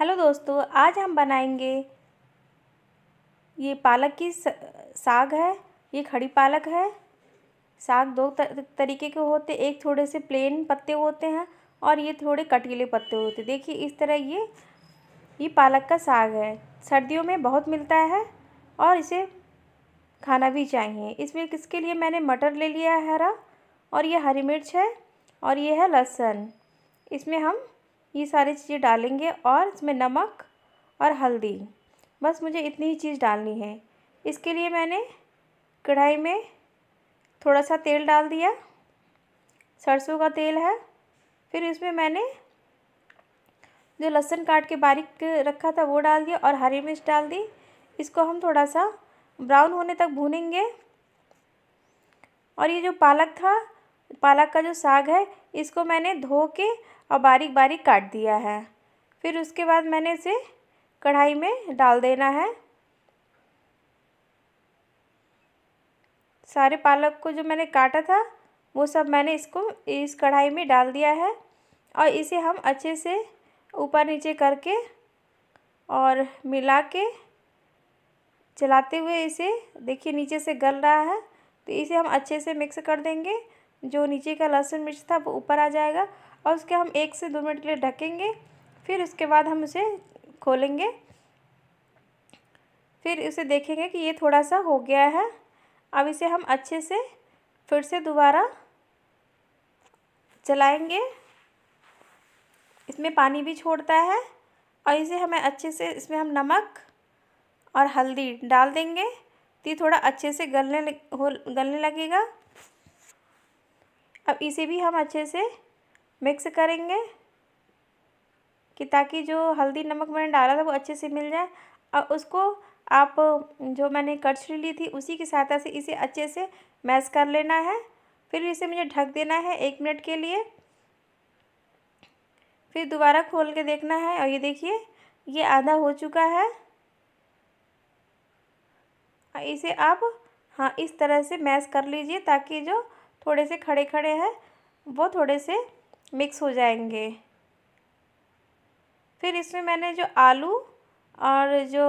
hello दोस्तों आज हम बनाएंगे ये पालक की साग है ये खड़ी पालक है साग दो तरीके के होते एक थोड़े से प्लेन पत्ते होते हैं और ये थोड़े कटीले पत्ते होते देखिए इस तरह ये ये पालक का साग है सर्दियों में बहुत मिलता है और इसे खाना भी चाहिए इसमें किसके लिए मैंने मटर ले लिया है हरा और ये हरी मिर्च है और ये है लहसुन इसमें हम ये सारी चीज़ें डालेंगे और इसमें नमक और हल्दी बस मुझे इतनी ही चीज़ डालनी है इसके लिए मैंने कढ़ाई में थोड़ा सा तेल डाल दिया सरसों का तेल है फिर इसमें मैंने जो लहसुन काट के बारीक रखा था वो डाल दिया और हरी मिर्च डाल दी इसको हम थोड़ा सा ब्राउन होने तक भूनेंगे और ये जो पालक था पालक का जो साग है इसको मैंने धो के और बारीक बारीक काट दिया है फिर उसके बाद मैंने इसे कढ़ाई में डाल देना है सारे पालक को जो मैंने काटा था वो सब मैंने इसको इस कढ़ाई में डाल दिया है और इसे हम अच्छे से ऊपर नीचे करके और मिला के चलाते हुए इसे देखिए नीचे से गल रहा है तो इसे हम अच्छे से मिक्स कर देंगे जो नीचे का लहसुन मिर्च था वो ऊपर आ जाएगा और उसके हम एक से दो मिनट के लिए ढकेंगे फिर उसके बाद हम उसे खोलेंगे फिर उसे देखेंगे कि ये थोड़ा सा हो गया है अब इसे हम अच्छे से फिर से दोबारा चलाएंगे इसमें पानी भी छोड़ता है और इसे हमें अच्छे से इसमें हम नमक और हल्दी डाल देंगे तो ये थोड़ा अच्छे से गलने हो गलने लगेगा अब इसे भी हम अच्छे से मिक्स करेंगे कि ताकि जो हल्दी नमक मैंने डाला था वो अच्छे से मिल जाए और उसको आप जो मैंने कड़छी ली थी उसी की सहायता से इसे अच्छे से मैश कर लेना है फिर इसे मुझे ढक देना है एक मिनट के लिए फिर दोबारा खोल के देखना है और ये देखिए ये आधा हो चुका है इसे आप हाँ इस तरह से मैश कर लीजिए ताकि जो थोड़े से खड़े खड़े हैं वो थोड़े से मिक्स हो जाएंगे फिर इसमें मैंने जो आलू और जो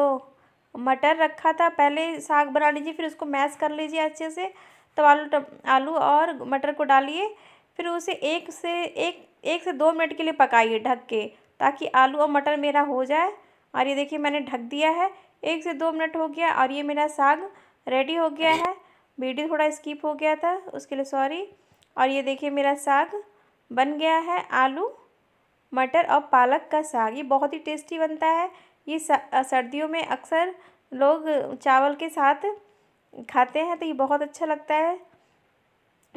मटर रखा था पहले साग बना लीजिए फिर उसको मैश कर लीजिए अच्छे से तो आलू तब आलू और मटर को डालिए फिर उसे एक से एक एक से दो मिनट के लिए पकाइए ढक के ताकि आलू और मटर मेरा हो जाए और ये देखिए मैंने ढक दिया है एक से दो मिनट हो गया और ये मेरा साग रेडी हो गया है वीडियो थोड़ा स्किप हो गया था उसके लिए सॉरी और ये देखिए मेरा साग बन गया है आलू मटर और पालक का साग ये बहुत ही टेस्टी बनता है ये सर्दियों में अक्सर लोग चावल के साथ खाते हैं तो ये बहुत अच्छा लगता है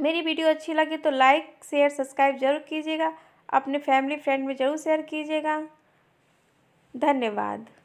मेरी वीडियो अच्छी लगी तो लाइक शेयर सब्सक्राइब जरूर कीजिएगा अपने फैमिली फ्रेंड में ज़रूर शेयर कीजिएगा धन्यवाद